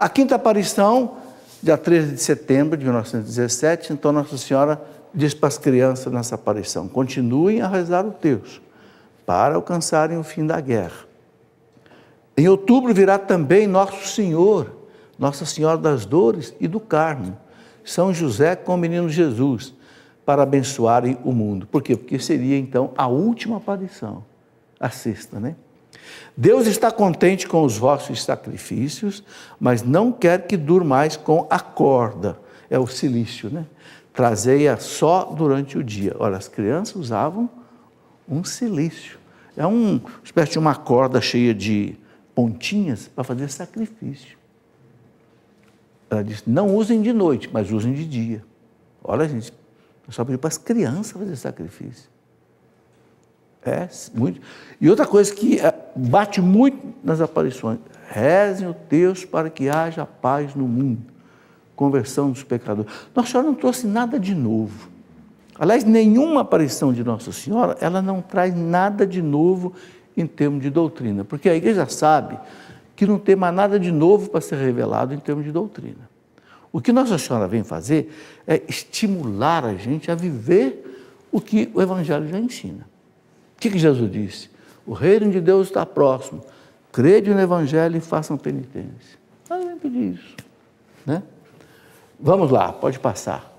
A quinta aparição, dia 13 de setembro de 1917, então Nossa Senhora diz para as crianças nessa aparição: continuem a rezar o Deus, para alcançarem o fim da guerra. Em outubro virá também Nosso Senhor, Nossa Senhora das Dores e do Carmo, São José com o menino Jesus, para abençoarem o mundo. Por quê? Porque seria então a última aparição, a sexta, né? Deus está contente com os vossos sacrifícios, mas não quer que durmais com a corda. É o silício, né? Trazei-a só durante o dia. Olha, as crianças usavam um silício. É um, espécie de uma corda cheia de pontinhas para fazer sacrifício. Ela disse: não usem de noite, mas usem de dia. Olha, gente, é só pediu para as crianças fazer sacrifício. É, muito. E outra coisa que é, bate muito nas aparições: rezem o Deus para que haja paz no mundo, conversão dos pecadores. Nossa Senhora não trouxe nada de novo. Aliás, nenhuma aparição de Nossa Senhora, ela não traz nada de novo em termos de doutrina, porque a igreja sabe que não tem mais nada de novo para ser revelado em termos de doutrina. O que Nossa Senhora vem fazer é estimular a gente a viver o que o Evangelho já ensina. O que, que Jesus disse? O reino de Deus está próximo. Crede no Evangelho e façam penitência. Lembre-se disso, Né? Vamos lá, pode passar.